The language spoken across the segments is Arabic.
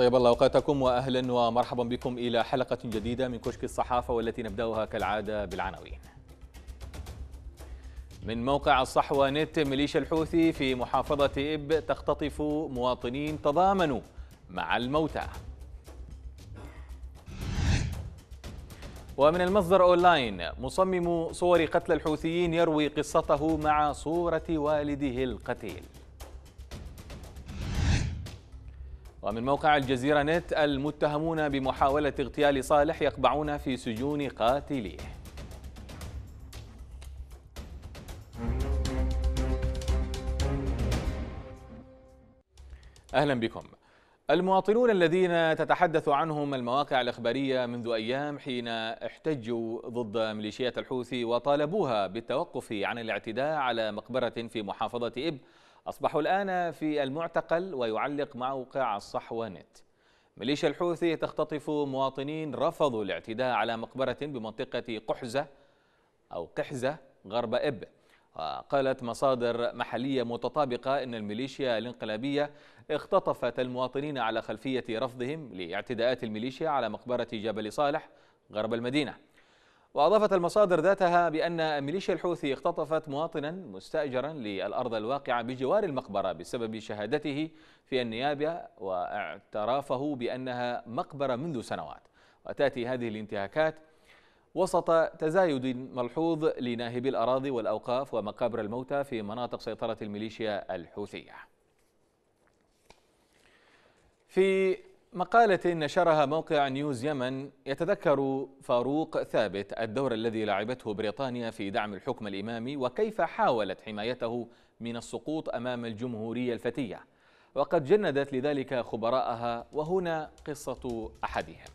طيب الله اوقاتكم واهلا ومرحبا بكم الى حلقه جديده من كشك الصحافه والتي نبداها كالعاده بالعناوين. من موقع الصحوه نت ميليشيا الحوثي في محافظه اب تختطف مواطنين تضامنوا مع الموتى. ومن المصدر اونلاين مصمم صور قتل الحوثيين يروي قصته مع صوره والده القتيل. ومن موقع الجزيرة نت المتهمون بمحاولة اغتيال صالح يقبعون في سجون قاتليه أهلا بكم المواطنون الذين تتحدث عنهم المواقع الإخبارية منذ أيام حين احتجوا ضد ميليشيات الحوثي وطالبوها بالتوقف عن الاعتداء على مقبرة في محافظة إب أصبحوا الآن في المعتقل ويعلق موقع الصحوة نت ميليشيا الحوثي تختطف مواطنين رفضوا الاعتداء على مقبرة بمنطقة قحزة أو قحزة غرب إب وقالت مصادر محلية متطابقة أن الميليشيا الانقلابية اختطفت المواطنين على خلفية رفضهم لاعتداءات الميليشيا على مقبرة جبل صالح غرب المدينة وأضافت المصادر ذاتها بأن ميليشيا الحوثي اختطفت مواطنا مستأجرا للأرض الواقعة بجوار المقبرة بسبب شهادته في النيابة واعترافه بأنها مقبرة منذ سنوات وتأتي هذه الانتهاكات وسط تزايد ملحوظ لناهبي الأراضي والأوقاف ومقابر الموتى في مناطق سيطرة الميليشيا الحوثية في مقالة نشرها موقع نيوز يمن يتذكر فاروق ثابت الدور الذي لعبته بريطانيا في دعم الحكم الإمامي وكيف حاولت حمايته من السقوط أمام الجمهورية الفتية وقد جندت لذلك خبراءها وهنا قصة أحدهم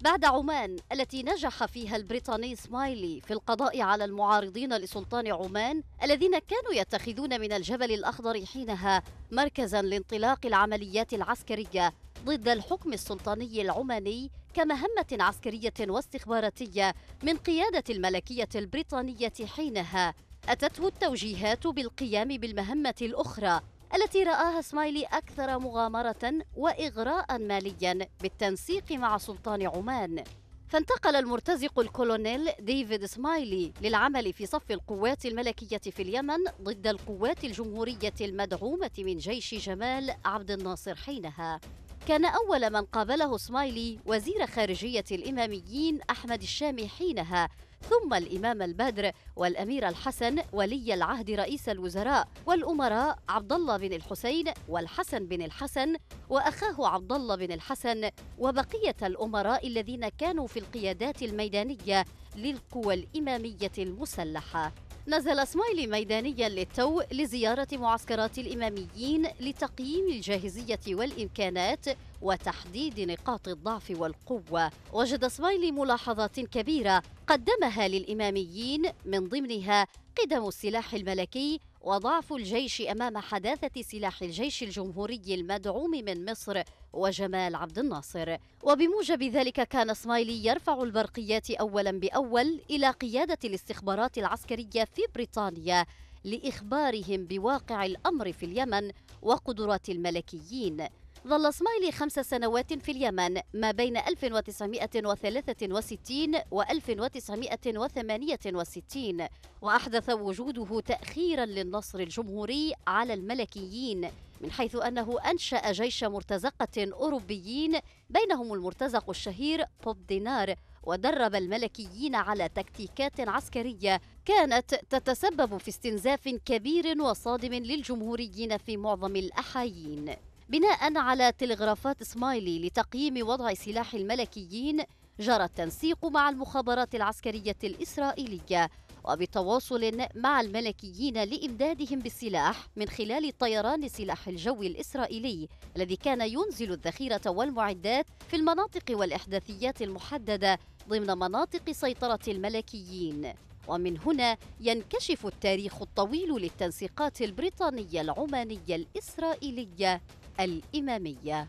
بعد عمان التي نجح فيها البريطاني سمايلي في القضاء على المعارضين لسلطان عمان الذين كانوا يتخذون من الجبل الأخضر حينها مركزا لانطلاق العمليات العسكرية ضد الحكم السلطاني العماني كمهمة عسكرية واستخباراتية من قيادة الملكية البريطانية حينها أتته التوجيهات بالقيام بالمهمة الأخرى التي رآها سمايلي أكثر مغامرة وإغراء ماليا بالتنسيق مع سلطان عمان فانتقل المرتزق الكولونيل ديفيد سمايلي للعمل في صف القوات الملكية في اليمن ضد القوات الجمهورية المدعومة من جيش جمال عبد الناصر حينها كان أول من قابله سمايلي وزير خارجية الإماميين أحمد الشامي حينها ثم الإمام البدر والأمير الحسن ولي العهد رئيس الوزراء والأمراء عبد الله بن الحسين والحسن بن الحسن وأخاه عبد الله بن الحسن وبقية الأمراء الذين كانوا في القيادات الميدانية للقوى الإمامية المسلحة نزل سمايلي ميدانيا للتو لزيارة معسكرات الإماميين لتقييم الجاهزية والإمكانات وتحديد نقاط الضعف والقوة وجد سمايلي ملاحظات كبيرة قدمها للإماميين من ضمنها قدم السلاح الملكي وضعف الجيش أمام حداثة سلاح الجيش الجمهوري المدعوم من مصر وجمال عبد الناصر وبموجب ذلك كان اسمايلي يرفع البرقيات أولا بأول إلى قيادة الاستخبارات العسكرية في بريطانيا لإخبارهم بواقع الأمر في اليمن وقدرات الملكيين ظل اسماعيلي خمس سنوات في اليمن ما بين 1963 و 1968 وأحدث وجوده تأخيرا للنصر الجمهوري على الملكيين من حيث أنه أنشأ جيش مرتزقة أوروبيين بينهم المرتزق الشهير بوب دينار ودرب الملكيين على تكتيكات عسكرية كانت تتسبب في استنزاف كبير وصادم للجمهوريين في معظم الأحايين بناء على تلغرافات سمايلي لتقييم وضع سلاح الملكيين جرى التنسيق مع المخابرات العسكرية الإسرائيلية وبتواصل مع الملكيين لإمدادهم بالسلاح من خلال طيران سلاح الجو الإسرائيلي الذي كان ينزل الذخيرة والمعدات في المناطق والإحداثيات المحددة ضمن مناطق سيطرة الملكيين ومن هنا ينكشف التاريخ الطويل للتنسيقات البريطانية العمانية الإسرائيلية الإمامية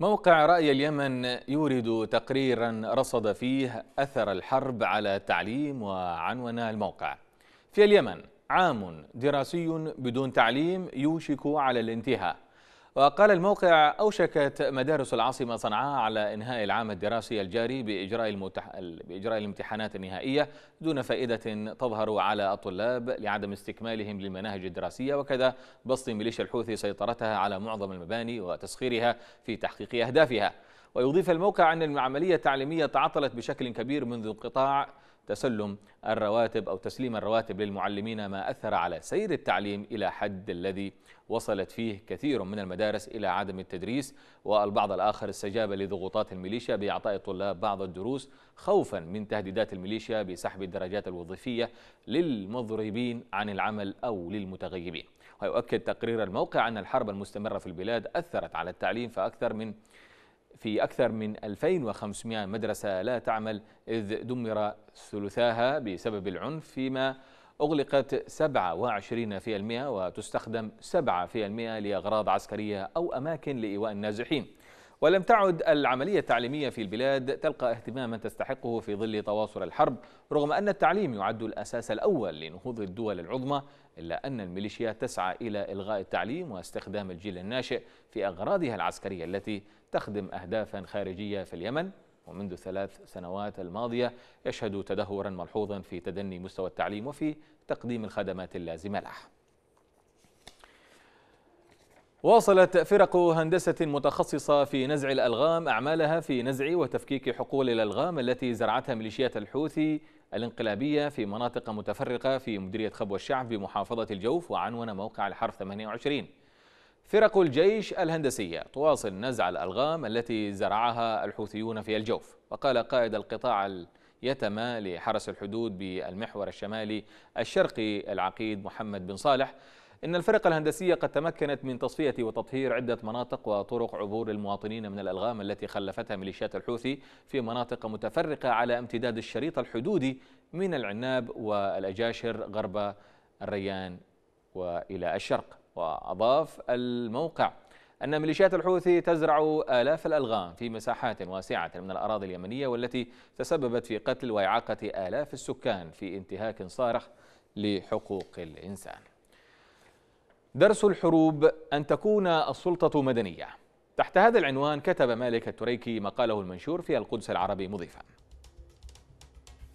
موقع رأي اليمن يورد تقريرا رصد فيه أثر الحرب على التعليم وعنون الموقع في اليمن عام دراسي بدون تعليم يوشك على الانتهاء وقال الموقع أوشكت مدارس العاصمة صنعاء على إنهاء العام الدراسي الجاري بإجراء, المتح... بإجراء الامتحانات النهائية دون فائدة تظهر على الطلاب لعدم استكمالهم للمناهج الدراسية وكذا بسط ميليشيا الحوثي سيطرتها على معظم المباني وتسخيرها في تحقيق أهدافها ويضيف الموقع أن العملية التعليمية تعطلت بشكل كبير منذ انقطاع تسلم الرواتب أو تسليم الرواتب للمعلمين ما أثر على سير التعليم إلى حد الذي وصلت فيه كثير من المدارس إلى عدم التدريس والبعض الآخر استجاب لضغوطات الميليشيا بإعطاء الطلاب بعض الدروس خوفا من تهديدات الميليشيا بسحب الدرجات الوظيفية للمضربين عن العمل أو للمتغيبين ويؤكد تقرير الموقع أن الحرب المستمرة في البلاد أثرت على التعليم فأكثر من في أكثر من 2500 مدرسة لا تعمل إذ دمر ثلثاها بسبب العنف فيما أغلقت 27% وتستخدم 7% لأغراض عسكرية أو أماكن لإيواء النازحين ولم تعد العملية التعليمية في البلاد تلقى اهتماما تستحقه في ظل تواصل الحرب رغم أن التعليم يعد الأساس الأول لنهوض الدول العظمى إلا أن الميليشيات تسعى إلى إلغاء التعليم واستخدام الجيل الناشئ في أغراضها العسكرية التي تخدم أهدافا خارجية في اليمن ومنذ ثلاث سنوات الماضية يشهد تدهورا ملحوظا في تدني مستوى التعليم وفي تقديم الخدمات اللازمة له واصلت فرق هندسة متخصصة في نزع الألغام أعمالها في نزع وتفكيك حقول الألغام التي زرعتها ميليشيات الحوثي الانقلابية في مناطق متفرقة في مديرية خبو الشعب بمحافظة الجوف وعنون موقع الحرف 28 فرق الجيش الهندسية تواصل نزع الألغام التي زرعها الحوثيون في الجوف وقال قائد القطاع اليتمى لحرس الحدود بالمحور الشمالي الشرقي العقيد محمد بن صالح إن الفرق الهندسية قد تمكنت من تصفية وتطهير عدة مناطق وطرق عبور المواطنين من الألغام التي خلفتها ميليشيات الحوثي في مناطق متفرقة على امتداد الشريط الحدودي من العناب والأجاشر غرب الريان وإلى الشرق وأضاف الموقع أن ميليشيات الحوثي تزرع آلاف الألغام في مساحات واسعة من الأراضي اليمنية والتي تسببت في قتل وإعاقة آلاف السكان في انتهاك صارخ لحقوق الإنسان درس الحروب أن تكون السلطة مدنية تحت هذا العنوان كتب مالك التريكي مقاله المنشور في القدس العربي مضيفا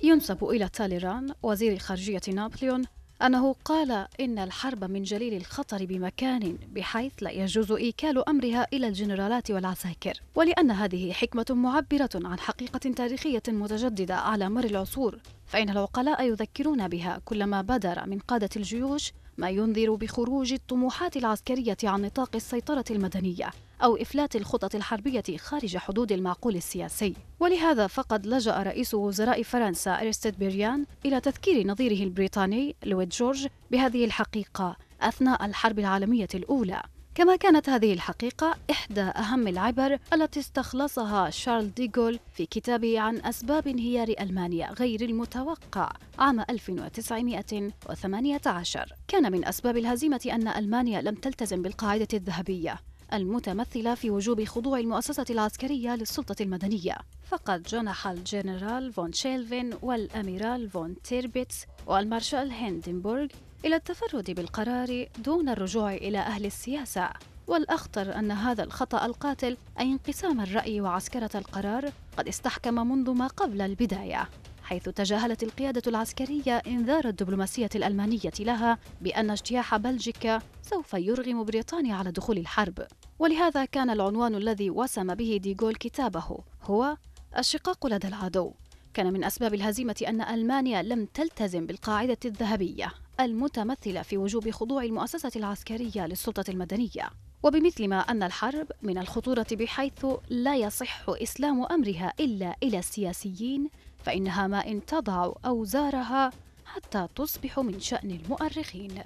ينسب إلى تاليران وزير خارجية نابليون أنه قال إن الحرب من جليل الخطر بمكان بحيث لا يجوز إيكال أمرها إلى الجنرالات والعساكر ولأن هذه حكمة معبرة عن حقيقة تاريخية متجددة على مر العصور فإن العقلاء يذكرون بها كلما بدر من قادة الجيوش ما ينذر بخروج الطموحات العسكرية عن نطاق السيطرة المدنية أو إفلات الخطط الحربية خارج حدود المعقول السياسي ولهذا فقد لجأ رئيس وزراء فرنسا أرستيد بيريان إلى تذكير نظيره البريطاني لويد جورج بهذه الحقيقة أثناء الحرب العالمية الأولى كما كانت هذه الحقيقة إحدى أهم العبر التي استخلصها شارل ديغول في كتابه عن أسباب انهيار ألمانيا غير المتوقع عام 1918 كان من أسباب الهزيمة أن ألمانيا لم تلتزم بالقاعدة الذهبية المتمثلة في وجوب خضوع المؤسسة العسكرية للسلطة المدنية فقد جنح الجنرال فون شيلفين والأميرال فون تيربيتس والمارشال هندنبورغ إلى التفرد بالقرار دون الرجوع إلى أهل السياسة والأخطر أن هذا الخطأ القاتل أي انقسام الرأي وعسكرة القرار قد استحكم منذ ما قبل البداية حيث تجاهلت القيادة العسكرية إنذار الدبلوماسية الألمانية لها بأن اجتياح بلجيكا سوف يرغم بريطانيا على دخول الحرب ولهذا كان العنوان الذي وسم به ديغول كتابه هو الشقاق لدى العدو كان من أسباب الهزيمة أن ألمانيا لم تلتزم بالقاعدة الذهبية المتمثلة في وجوب خضوع المؤسسة العسكرية للسلطة المدنية وبمثل ما أن الحرب من الخطورة بحيث لا يصح إسلام أمرها إلا إلى السياسيين فإنها ما إن تضع أوزارها حتى تصبح من شأن المؤرخين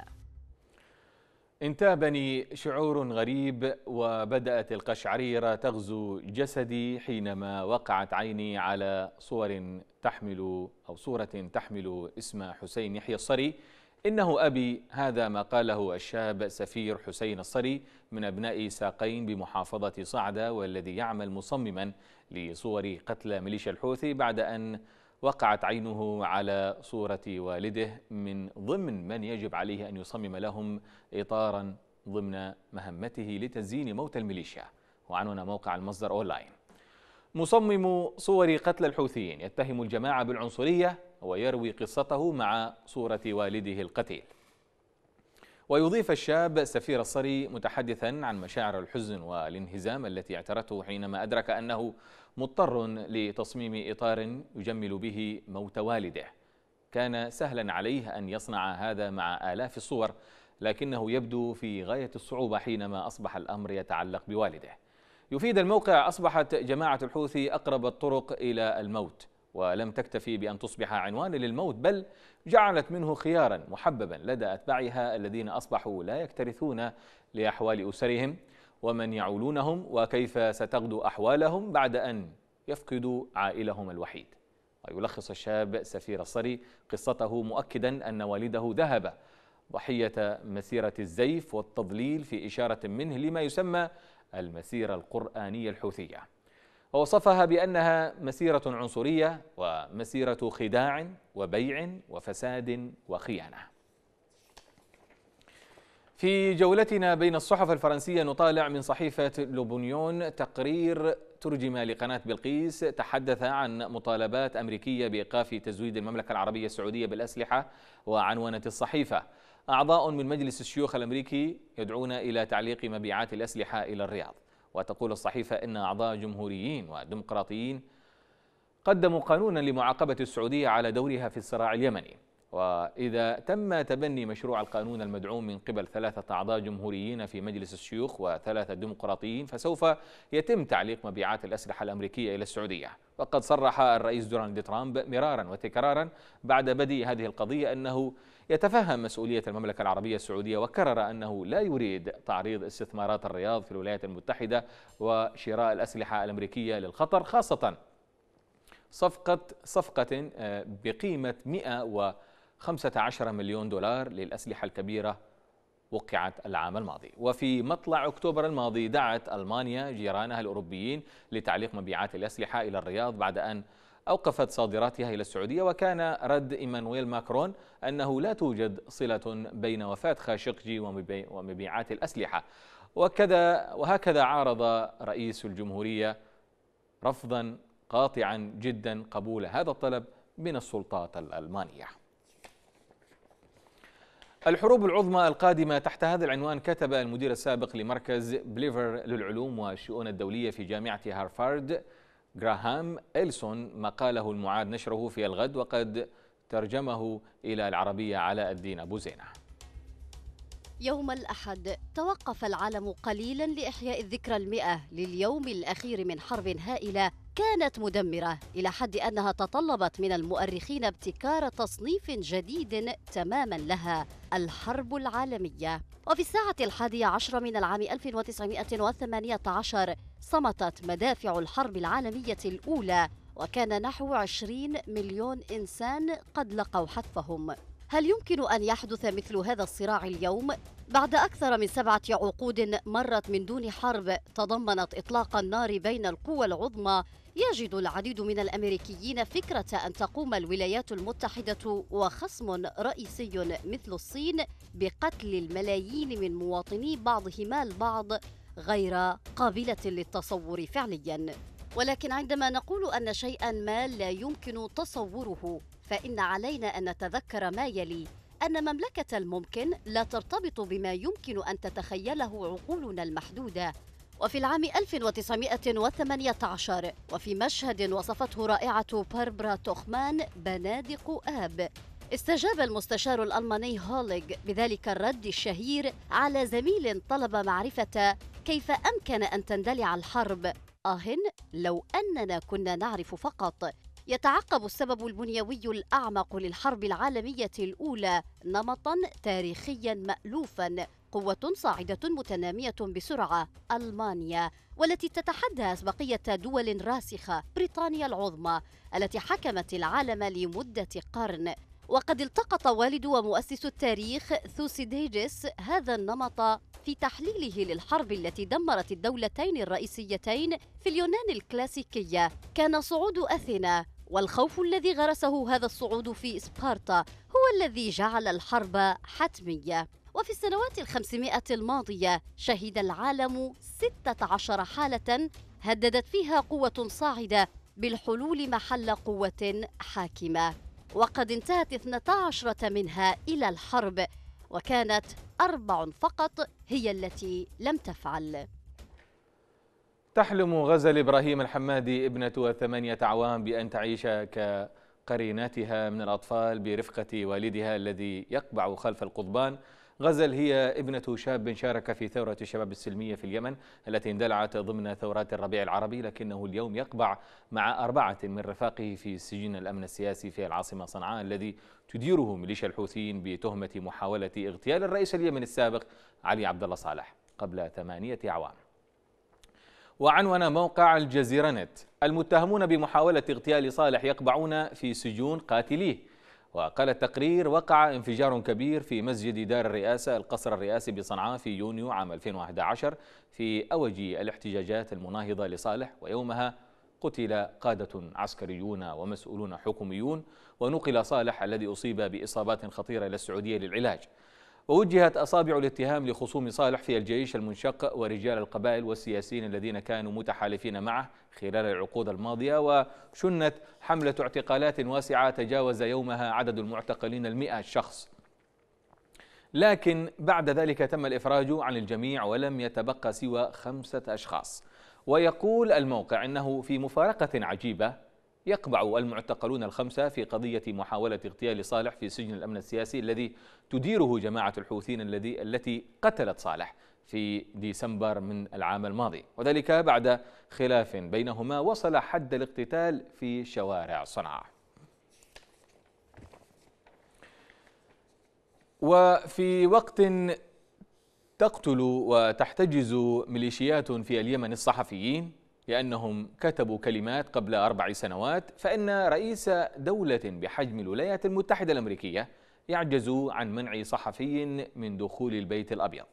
انتابني شعور غريب وبدأت القشعريرة تغزو جسدي حينما وقعت عيني على صور تحمل أو صورة تحمل اسم حسين يحيى الصري إنه أبي هذا ما قاله الشاب سفير حسين الصري من أبناء ساقين بمحافظة صعدة والذي يعمل مصمما لصور قتلى ميليشيا الحوثي بعد أن وقعت عينه على صورة والده من ضمن من يجب عليه أن يصمم لهم إطارا ضمن مهمته لتزيين موت الميليشيا وعنونا موقع المصدر أونلاين مصمم صور قتل الحوثيين يتهم الجماعة بالعنصرية ويروي قصته مع صورة والده القتيل ويضيف الشاب سفير الصري متحدثا عن مشاعر الحزن والانهزام التي اعترته حينما أدرك أنه مضطر لتصميم إطار يجمل به موت والده كان سهلا عليه أن يصنع هذا مع آلاف الصور لكنه يبدو في غاية الصعوبة حينما أصبح الأمر يتعلق بوالده يفيد الموقع أصبحت جماعة الحوثي أقرب الطرق إلى الموت ولم تكتفي بأن تصبح عنوانا للموت بل جعلت منه خيارا محببا لدى أتباعها الذين أصبحوا لا يكترثون لأحوال أسرهم ومن يعولونهم وكيف ستغدو أحوالهم بعد أن يفقدوا عائلهم الوحيد ويلخص الشاب سفير الصري قصته مؤكدا أن والده ذهب ضحية مسيرة الزيف والتضليل في إشارة منه لما يسمى المسيرة القرآنية الحوثية ووصفها بأنها مسيرة عنصرية ومسيرة خداع وبيع وفساد وخيانة في جولتنا بين الصحف الفرنسية نطالع من صحيفة لوبونيون تقرير ترجم لقناة بلقيس تحدث عن مطالبات أمريكية بإيقاف تزويد المملكة العربية السعودية بالأسلحة وعنونت الصحيفة أعضاء من مجلس الشيوخ الأمريكي يدعون إلى تعليق مبيعات الأسلحة إلى الرياض وتقول الصحيفة إن أعضاء جمهوريين وديمقراطيين قدموا قانونا لمعاقبة السعودية على دورها في الصراع اليمني وإذا تم تبني مشروع القانون المدعوم من قبل ثلاثة أعضاء جمهوريين في مجلس الشيوخ وثلاثة ديمقراطيين فسوف يتم تعليق مبيعات الأسلحة الأمريكية إلى السعودية وقد صرح الرئيس دونالد ترامب مرارا وتكرارا بعد بدء هذه القضية أنه يتفهم مسؤولية المملكة العربية السعودية وكرر أنه لا يريد تعريض استثمارات الرياض في الولايات المتحدة وشراء الأسلحة الأمريكية للخطر خاصة صفقة صفقة آه، بقيمة 115 مليون دولار للأسلحة الكبيرة وقعت العام الماضي وفي مطلع أكتوبر الماضي دعت ألمانيا جيرانها الأوروبيين لتعليق مبيعات الأسلحة إلى الرياض بعد أن أوقفت صادراتها إلى السعودية وكان رد إيمانويل ماكرون أنه لا توجد صلة بين وفاة خاشقجي ومبيعات الأسلحة وكذا وهكذا عارض رئيس الجمهورية رفضا قاطعا جدا قبول هذا الطلب من السلطات الألمانية الحروب العظمى القادمة تحت هذا العنوان كتب المدير السابق لمركز بليفر للعلوم والشؤون الدولية في جامعة هارفارد جراهام إلسون مقاله المعاد نشره في الغد وقد ترجمه إلى العربية علاء الدين أبو زينة يوم الأحد توقف العالم قليلا لإحياء الذكرى المئة لليوم الأخير من حرب هائلة كانت مدمرة إلى حد أنها تطلبت من المؤرخين ابتكار تصنيف جديد تماما لها الحرب العالمية وفي الساعة الحادية عشر من العام 1918 صمتت مدافع الحرب العالمية الأولى وكان نحو 20 مليون إنسان قد لقوا حتفهم هل يمكن أن يحدث مثل هذا الصراع اليوم؟ بعد أكثر من سبعة عقود مرت من دون حرب تضمنت إطلاق النار بين القوى العظمى يجد العديد من الأمريكيين فكرة أن تقوم الولايات المتحدة وخصم رئيسي مثل الصين بقتل الملايين من مواطني بعضهما البعض غير قابلة للتصور فعليا ولكن عندما نقول أن شيئا ما لا يمكن تصوره فإن علينا أن نتذكر ما يلي أن مملكة الممكن لا ترتبط بما يمكن أن تتخيله عقولنا المحدودة وفي العام 1918 وفي مشهد وصفته رائعة باربرا توخمان بنادق آب استجاب المستشار الألماني هوليغ بذلك الرد الشهير على زميل طلب معرفة كيف أمكن أن تندلع الحرب آه لو أننا كنا نعرف فقط يتعقب السبب البنيوي الأعمق للحرب العالمية الأولى نمطا تاريخيا مألوفا قوة صاعدة متنامية بسرعة ألمانيا والتي تتحدى أسبقية دول راسخة بريطانيا العظمى التي حكمت العالم لمدة قرن وقد التقط والد ومؤسس التاريخ ثوسيديجس هذا النمط في تحليله للحرب التي دمرت الدولتين الرئيسيتين في اليونان الكلاسيكية كان صعود أثينا والخوف الذي غرسه هذا الصعود في إسبارتا هو الذي جعل الحرب حتمية وفي السنوات الخمسمائة الماضية شهد العالم 16 حالة هددت فيها قوة صاعدة بالحلول محل قوة حاكمة وقد انتهت 12 منها إلى الحرب وكانت أربع فقط هي التي لم تفعل تحلم غزل إبراهيم الحمادي ابنة ثمانية أعوام بأن تعيش كقريناتها من الأطفال برفقة والدها الذي يقبع خلف القضبان غزل هي ابنة شاب شارك في ثورة الشباب السلمية في اليمن التي اندلعت ضمن ثورات الربيع العربي لكنه اليوم يقبع مع أربعة من رفاقه في سجن الأمن السياسي في العاصمة صنعاء الذي تديره ميليشيا الحوثيين بتهمة محاولة اغتيال الرئيس اليمني السابق علي عبد الله صالح قبل ثمانية أعوام وعنون موقع الجزيرة نت المتهمون بمحاولة اغتيال صالح يقبعون في سجون قاتليه وقال التقرير وقع انفجار كبير في مسجد دار الرئاسة القصر الرئاسي بصنعاء في يونيو عام 2011 في أوج الاحتجاجات المناهضة لصالح ويومها قتل قادة عسكريون ومسؤولون حكوميون ونقل صالح الذي أصيب بإصابات خطيرة إلى السعودية للعلاج ووجهت أصابع الاتهام لخصوم صالح في الجيش المنشق ورجال القبائل والسياسيين الذين كانوا متحالفين معه خلال العقود الماضية وشنت حملة اعتقالات واسعة تجاوز يومها عدد المعتقلين المئة شخص لكن بعد ذلك تم الإفراج عن الجميع ولم يتبقى سوى خمسة أشخاص ويقول الموقع أنه في مفارقة عجيبة يقبع المعتقلون الخمسة في قضية محاولة اغتيال صالح في سجن الأمن السياسي الذي تديره جماعة الحوثيين الذي التي قتلت صالح في ديسمبر من العام الماضي وذلك بعد خلاف بينهما وصل حد الاقتتال في شوارع صنعاء وفي وقت تقتل وتحتجز ميليشيات في اليمن الصحفيين لأنهم كتبوا كلمات قبل أربع سنوات فإن رئيس دولة بحجم الولايات المتحدة الأمريكية يعجز عن منع صحفي من دخول البيت الأبيض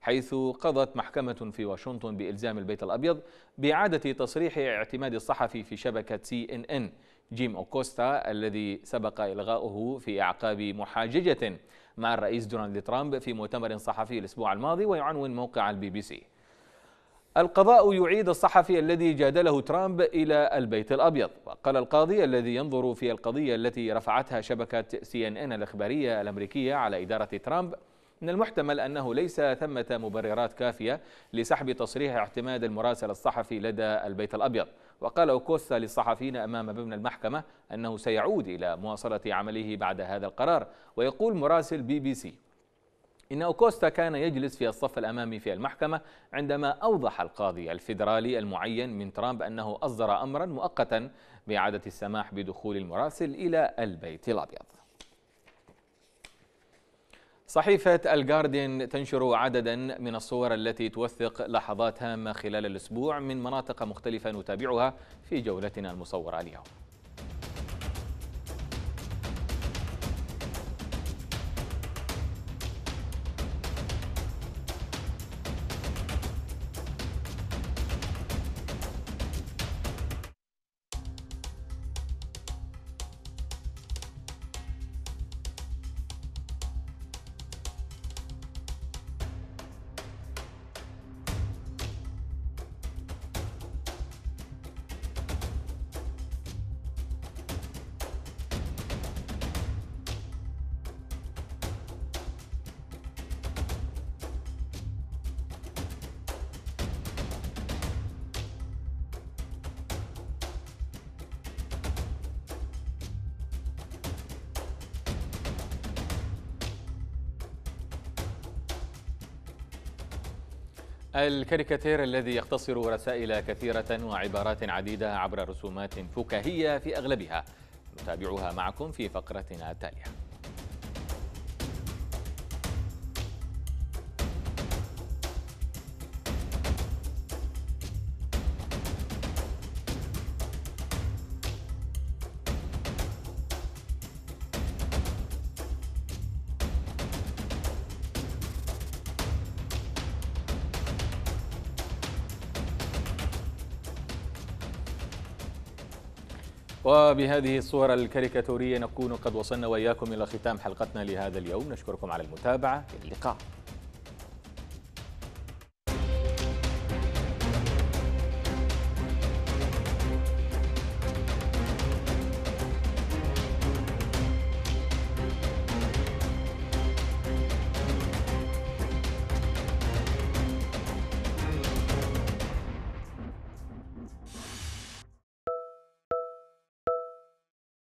حيث قضت محكمة في واشنطن بإلزام البيت الأبيض بإعادة تصريح اعتماد الصحفي في شبكة سي إن إن جيم أوكوستا الذي سبق إلغاؤه في أعقاب محاججة مع الرئيس دونالد ترامب في مؤتمر صحفي الأسبوع الماضي ويعنون موقع البي بي سي القضاء يعيد الصحفي الذي جادله ترامب إلى البيت الأبيض وقال القاضي الذي ينظر في القضية التي رفعتها شبكة سي ان ان الإخبارية الأمريكية على إدارة ترامب من المحتمل أنه ليس ثمة مبررات كافية لسحب تصريح اعتماد المراسل الصحفي لدى البيت الأبيض وقال أوكوسا للصحفيين أمام مبنى المحكمة أنه سيعود إلى مواصلة عمله بعد هذا القرار ويقول مراسل بي بي سي إن أوكوستا كان يجلس في الصف الأمامي في المحكمة عندما أوضح القاضي الفيدرالي المعين من ترامب أنه أصدر أمرا مؤقتا بإعادة السماح بدخول المراسل إلى البيت الأبيض صحيفة الجارديان تنشر عددا من الصور التي توثق لحظات هامة خلال الأسبوع من مناطق مختلفة نتابعها في جولتنا المصورة اليوم الكاريكاتير الذي يقتصر رسائل كثيرة وعبارات عديدة عبر رسومات فكاهية في أغلبها نتابعها معكم في فقرتنا التالية وبهذه الصور الكاريكاتورية نكون قد وصلنا وإياكم إلى ختام حلقتنا لهذا اليوم نشكركم على المتابعة إلى اللقاء